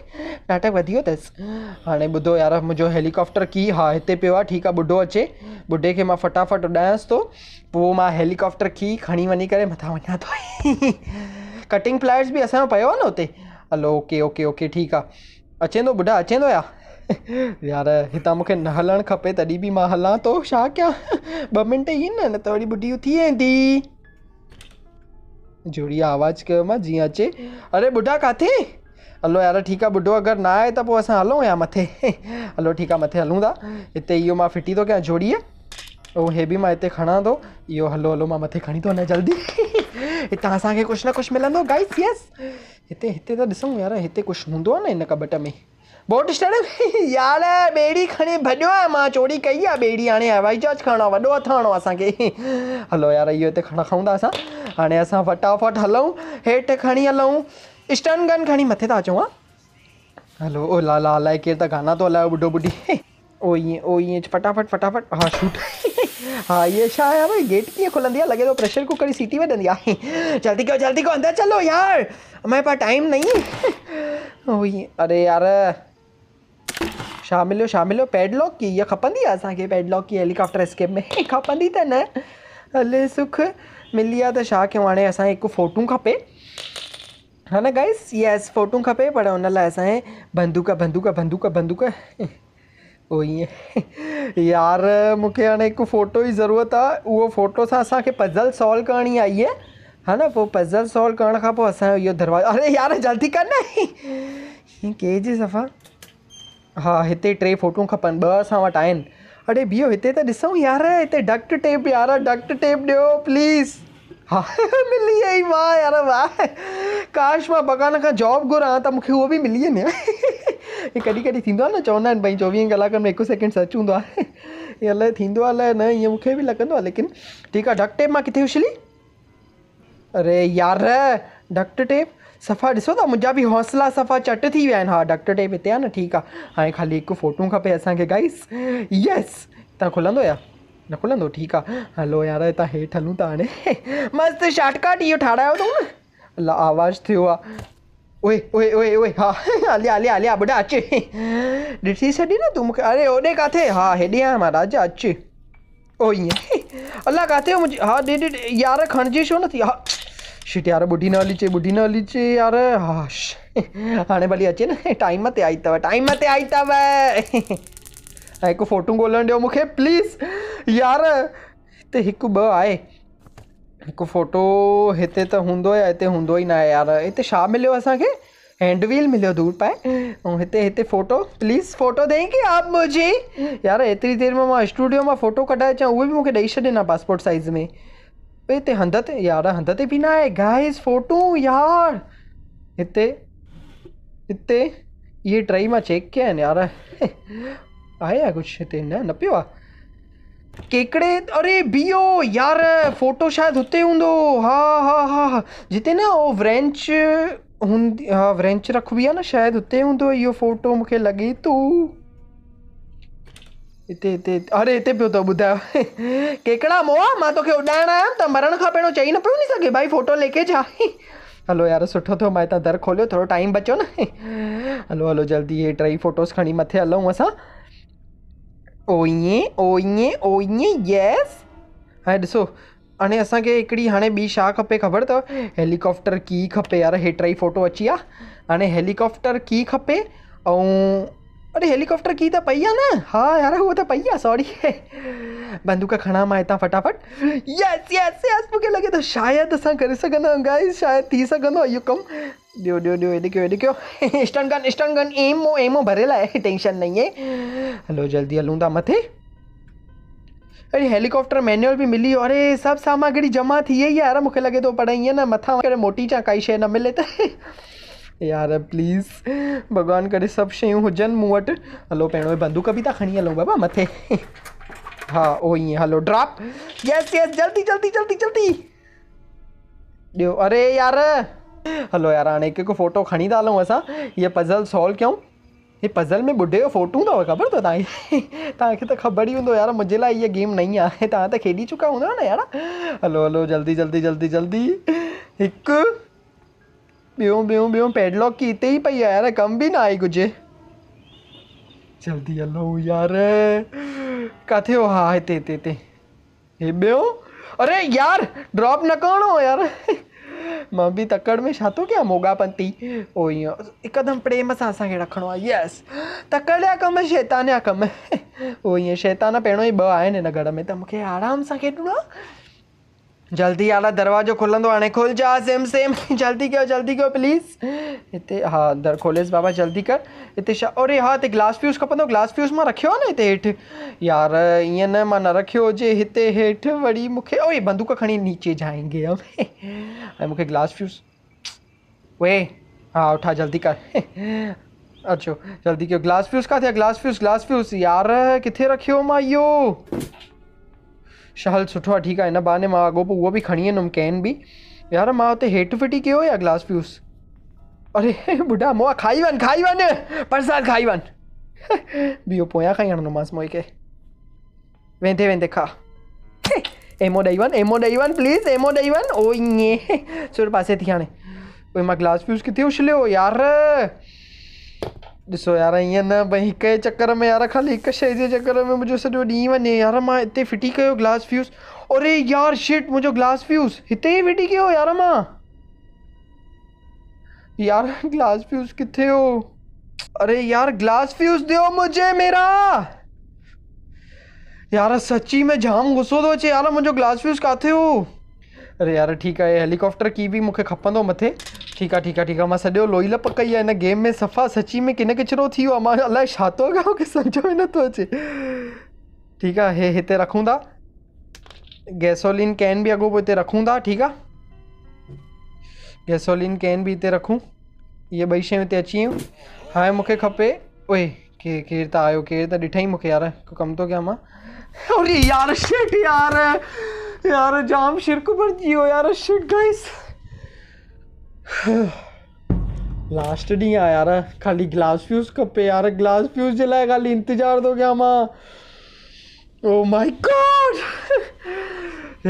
नाटक वधी अस हाँ हाणे यार मुझे हेलीकॉप्टर की हाँ इतने पियो आहे ठीकु आहे अचे बुढ़े के मां फटाफट उॾायांसि तो पोइ हेलीकॉप्टर की खड़ी वही करे मथां वञा थो कटिंग फ्लैट्स भी असांजो पियो आहे न हुते हलो ओके ओके ओके ठीक है अचे तो बुढ़ा अचे थो या यार इतना मुख्य न हलणु खपे तॾहिं भी मां हलां थो तो, छा कयां ॿ मिंट ई न न त वरी ॿुढी थी वेंदी जुड़िया आवाज़ कयो मां जीअं अचे अरे बुढ़ा किथे हलो यार ठीक है बुढ़ो अगर न आहे त पोइ असां हलूं या मथे हलो ठीक आहे मथे हलूं था हिते इहो मां फिटी थो कयां जोड़ीअ ऐं हे भी मां हिते खणां थो इहो हलो हलो मां मथे खणी थो वञा जल्दी हितां असांखे कुझु न कुझु मिलंदो गाइस यस हिते हिते त ॾिसूं यार हिते कुछ हूंदो आहे न कबट में बोट स्टैंड यार ॿेड़ी खणी भॼियो आहे चोरी कई आहे ॿेड़ी हाणे हवाई जहाज खणणो वो वॾो अथाणो हलो यार इहो हिते खाऊँ था असां हाणे फटाफट हलूँ हेठि खी हलूं स्टन गन खी मथे था अचूं हलो ओ ला ला अलाए केरु त गाना थो तो हलायो ॿुढो ॿुढी ओ ये ओ ईअं फटाफट फटाफट हाँ शूट हा ये छा भाई गेट कि खुलंदी आहे लॻे थो तो प्रेशर कुकर जी सीटी वॼंदी आहे जल्दी कर जल्दी कर अंदरि चलो यार हमारे पास टाइम नहीं ओ ये अरे यार शामिल शामिल पैडलॉक की इहा खपंदी आहे असांखे पैडलॉक की हेलीकॉप्टर स्केप में खपंदी त तो न हले सुख मिली आहे त छा कयूं हाणे असांखे हिकु खपे हा न गाइस यस फोटू खपे पर हुन लाइ बंदूक बंदूक बंदूक बंदूक ओ ईअं यार मूंखे हाणे हिकु फ़ोटो जी ज़रूरत आहे उहो फ़ोटो सां असांखे पज़ल सॉल्व करणी आई आहे हा न पोइ पज़ल सॉल्व करण खां पोइ असांजो इहो दरवाज़ो अरे यार जल्दी कर न के जी सफ़ा हाँ इतने टे फोटू खपन ॿ असां वटि आहिनि अड़े बीहो हिते त ॾिसूं यार इतने डक्ट टेप यार डक्ट टेप ॾियो प्लीज़ हाँ मिली वई वाह यार वाह काश मैं भगवान का जॉब घुरा तो मूंखे वो भी मिली वे हे कभी कॾहिं थींदो आहे न चवंदा आहिनि भई में एक सेकेंड सर्च हूंदो आहे इहो अलाए न ये मुख्य भी लगन लेकिन ठीक है डक टेप मां किथे विछली अरे यार डक्ट टेप सफ़ा ॾिसो था मुंहिंजा बि हौसला सफ़ा चट थी विया आहिनि हा डॉक्टर टेप हिते आहे न ठीकु आहे हाणे ख़ाली हिकु फ़ोटू खपे असांखे गाइस यस तव्हां खुलंदो या न खुलंदो ठीकु आहे हलो यार हितां हेठि हलूं था हाणे मस्तु शॉर्टकट इहो ठाहिरायो अथऊं न अला आवाज़ु थियो आहे ओए ओए ओए ओए हा हलिया हलिया हलिया ॿुढा अचु ॾिसी छॾी न तूं मूंखे अरे होॾे किथे हा हेॾे आहियां मां राजा अचु ओ ईअं अला किथे मुंहिंजी हा ॾे ॾे यार खणिजे छो न थी हा शिट यार बुढी न चे बुढी न चे यार हाश आने वाली अचे ना टाइम मत आई तब टाइम मत आई तब एक फोटो फोटू ॻोल्हणु मुखे प्लीज़ यार ते हिकु ॿ आए एक फ़ोटो हिते तो हुंदो या हिते हुंदो ही ना आहे यार हिते छा मिलियो असांखे हैंडवील मिलियो दूर पाए और हिते हिते फ़ोटो प्लीज़ फ़ोटो देंगे आप मुझे यार इतनी देर में मैं स्टूडियो में फ़ोटो कटाए अचां वो भी मूंखे ॾेई छॾे ना पासपोर्ट साइज़ में इतने हंदत यार हंदत भी ना है गाइस फोटो यार इतने इतने ये ट्राई में चेक किया है यार आया कुछ इतने ना नपियो केकड़े अरे बीओ यार फोटो शायद हुते हूंदो हाँ हाँ हाँ हा जिते ना वो व्रेंच हूंदी हाँ व्रेंच रखबी है ना शायद हुते हूंदो यो फोटो मूंखे लगी तू तो। इते इते अरे इते पियो तो बुधा केकड़ा मोआ मा तो के उडाण आयमि त मरण खां पेनो चई न पियो नी सके भाई फोटो लेके जा हलो यार सुठो थो मां हितां दर खोलियो थोड़ा टाइम बचो ना हलो हलो जल्दी ये ट्राई फोटोस खणी मथे हलूं असा ओइए ओइए ओइए यस हाय ईअं अने असा के एकड़ी हाने बी शा खपे ख़बर तो हेलीकॉप्टर की खपे यार हे ट्राई फोटो अची आ अने हेलीकॉप्टर की खपे और अरे हेलीकॉप्टर की था पहिया ना हाँ यार वो था पहिया सॉरी बंदूक का खड़ा मैं इतना फटाफट यस यस यस मुझे लगे तो शायद असां कर सघंदा आहियूं गाइस शायद थी सघंदो आहे यू कम डियो डियो डियो हेॾे कयो हेॾे कयो stun gun stun gun ammo ammo भरे लाए टेंशन नहीं है हेलो जल्दी हलूँ था मथे अरे हेलीकॉप्टर मैनुअल भी मिली अरे सब सामग्री जमा थी यही यार मूंखे लगे तो पढ़ाई है ना मथा मोटी चाँ कई शे न मिले तो यार प्लीज़ भगवान करे सब शयूं हुजनि मूं हलो पहिरियों बंदूक भी था खी हलो बाबा मथे हाँ ओ ये हलो ड्राप यस यस जल्दी जल्दी जल्दी जल्दी दियो अरे यार हलो यार हाँ एक फ़ोटो खड़ी था हलूँ असां ये पज़ल सॉल्व क्यों ये पज़ल में बुढ़े जो फ़ोटू अव ख़बर तो तव्हांखे तव्हांखे त ख़बर ही हूंदो यार मुझे लाइ ये गेम नहीं आहे तव्हां चुका हूँ ना यार हलो हलो जल्दी जल्दी जल्दी जल्दी एक ब्यों ब्यों ब्यों पेडलॉक की हिते ई पई यार कम भी ना आई कुछ जल्दी हलो यार कथे हो हा ते ते ते हे ॿियो अरे यार ड्रॉप न करिणो यार मां भी तकड़ में छातो क्या मोगा पंती ओ ईअं हिकदमि प्रेम सां असांखे रखिणो आहे यस तकड़ या कम शैतान या कम ओ ये शैतान पहिरियों ही ब आए ने नगर में त मूंखे आराम सां खेॾणो जल्दी आला दरवाजो तो हाणे खुल जा सेम सेम जल्दी कर जल्दी कर प्लीज़ इतने हाँ दर खोलेसि बाबा जल्दी कर इतने छा अरे हाँ हिते ग्लास फ्यूज खपन ग्लास फ्यूज में रखो ना इतने हेठ यार ये न मां न रखियो हुजे हिते वरी मुख्य ओ बंदूक खड़ी नीचे जाएंगे हमें ऐं ग्लास फ्यूस वे हाँ उठा जल्दी कर अच्छा जल्दी कर ग्लास फ्यूज का थे ग्लास फ्यूज ग्लास फ्यूज यार किथे रखियो मा इहो छा सुठो आहे ठीकु आहे हिन बहाने मां अॻो वो भी खड़ी खणी वेंदुमि कैन बि यार मां हुते हेठि फिटी कयो या ग्लास फ्यूस अरे बुढ़ा मोआ खाई वन खाई वन परसाद खाई वञ बीहो पोया खाई ई हणंदोमांसि मोए के वेंदे वेंदे खा एमो दई वन एमो दई वन प्लीज़ एमो दई वन ओ ये सुर पासे थी हाणे पोइ मां ग्लास फ्यूस किथे हो यार ॾिसो यार ईअं न भई हिक जे चकर में यार ख़ाली हिक शइ जे चकर में मुंहिंजो सॼो ॾींहुं वञे यार मां हिते फिटी कयो ग्लास फ्यूज़ अरे यार शिट मुंहिंजो ग्लास फ्यूज़ हिते ई फिटी कयो यार मां यार ग्लास फ्यूज़ किथे हो अरे यार ग्लास फ्यूज़ ॾियो मुझे मेरा यार सची में जाम गुस्सो थो अचे यार मुंहिंजो ग्लास फ्यूज़ किथे हो अरे यार ठीकु आहे हेलीकॉप्टर की बि मूंखे खपंदो मथे ठीकु आहे ठीकु आहे ठीकु आहे मां सॼो लोहील पकई आहे हिन गेम में सफ़ा सची में किन किचिरो थी वियो आहे मां अलाए छा थो कयां मूंखे सम्झ में नथो अचे ठीकु आहे हे हिते रखूं था गैसोलिन कैन बि अॻोपोइ हिते रखूं था ठीकु आहे गैसोलिन कैन बि हिते रखूं इहे ॿई शयूं हिते अची वियूं हाणे मूंखे खपे उहे केरु केरु त आयो केरु त ॾिठई मूंखे यार कमु थो तो कयां मां अरे यार शिट यार यार जाम शिरक पर जियो यार शिट गाइस लास्ट नहीं आया यार खाली ग्लास फ्यूज कपे यार ग्लास फ्यूज जला है खाली इंतजार दो तो क्या मां ओ माय गॉड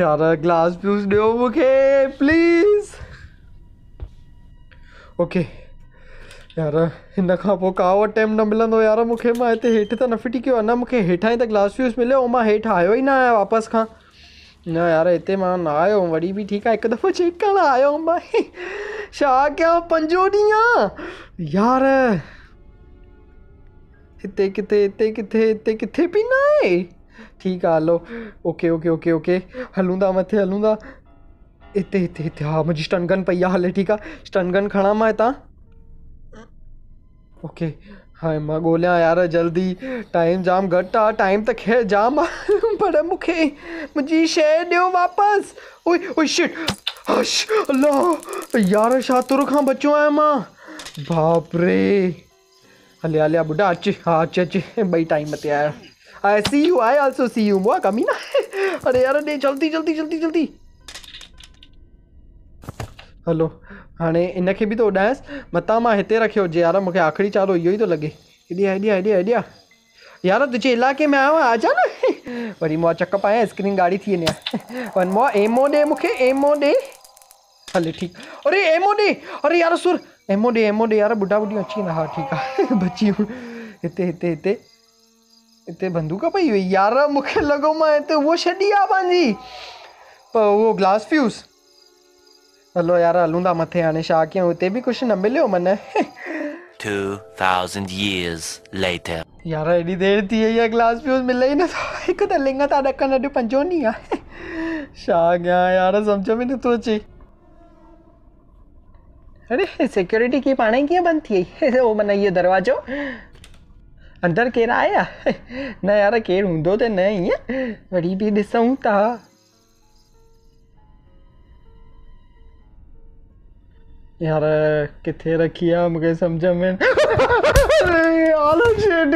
यार ग्लास फ्यूज दो मुखे प्लीज ओके यार हिन तो तो खां पोइ टाइम न मिलंदो यार मूंखे मां हिते हेठि न फिटी कयो अञा मूंखे हेठां ई त ग्लास फ्यूस मिलियो ऐं मां हेठि आयो ई न आहियां वापसि खां न यार इतने मां न आयो हुउमि वरी बि ठीकु आहे हिकु दफ़ो चेक करणु आयो भाई छा कयां पंजो ॾींहुं यार हिते किथे हिते किथे हिते किथे बि न आहे ठीकु hello okay okay okay okay हलूं था मथे हलूं था हिते हिते हिते हा स्टनगन पई आहे हले ठीकु आहे स्टनगन खणां मां हितां ओके हाय मां गोलियां यार जल्दी टाइम जाम घट आ टाइम तो खे जाम पर मुखे मुजी शइ दियो वापस ओए ओए शिट हश अल्लाह यार शातुर खां बचियो मां बाप रे हले हले ॿुढा अच हां अच अच भाई टाइम ते आया I see you I also see you मोआ कमी न अरे यार ॾे जल्दी जल्दी जल्दी जल्दी हलो हाँ इनके भी तो उॾायांसि मत मां हिते रखियो हुजे यार मूंखे आख़िरी चारो इो ही तो लगे एडिया एडिया एडिया हेॾे यार तुझे इलाके में आया आ जा वरी मां चक पाया स्क्रीन गाड़ी थी वन मां एमो ॾे मुख्य एमो ॾे हल ठीक अरे एमो ॾे अरे यार सुर एमो ॾे एमो ॾे यार बुढ़ा बुढ़ी अची वेंदा हा ठीकु आहे बची वियूं हिते हिते हिते बंदूक पी हुई यार मुख्य लगो मैं इतने वो छी आ पंहिंजी पर ग्लास फ्यूज़ हलो यार हलूं था मथे हाणे छा कयूं हुते बि कुझु न मिलियो मन 2000 years later यार एडी देर थी ये आहे ग्लास फ्यूज़ मिले ही ई नथो हिकु त लिंग था ॾकनि अॼु पंजो नहीं आ छा गया यार सम्झ में तो अचे अरे सिक्योरिटी की पाने की बंद थी वो मन ये दरवाजो अंदर केरु आया न यार केर हूंदो त न ईअं वरी भी ॾिसूं था यार किथे रखी है मुझे समझ में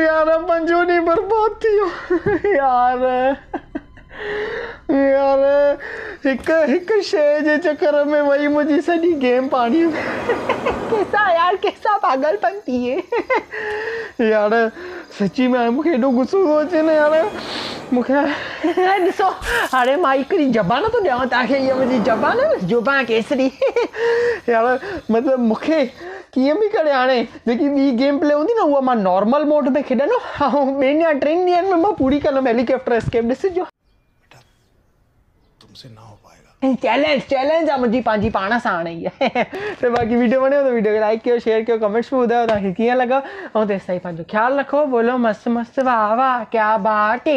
यार पंजो ॾींहुं बर्बाद थी यार यार एक एक शइ जे चकर में वही मुझे सही गेम पानी में कंहिंसां यार कंहिंसां पागलपन थिए यार सच्ची में मूंखे एॾो गुसो हो अचे ना यार मूंखे दिसो अरे माइक हिकिड़ी जबान तो थो ॾियांव तव्हांखे ये मुझे जबान न जुबान केसरी यार मतलब मूंखे कीअं भी करे हाणे जेकी ॿी गेम प्ले हूंदी ना वो मां नॉर्मल मोड में खेॾंदो ऐं ॿिनि या टिनि ॾींहंनि में मां पूरी कंदुमि हेलीकॉप्टर स्केप जो तुमसे ना हो पाएगा चैलेंज चैलेंज आहे मुंहिंजी पंहिंजी पाण सां हाणे इहा त बाक़ी वीडियो वणियो त तो वीडियो खे लाइक कयो शेयर कयो कमेंट्स में ॿुधायो तव्हांखे कीअं लॻो ऐं तेसिताईं पंहिंजो ख़्यालु रखो बोलो मस्त मस्तु वाह वाह क्या बात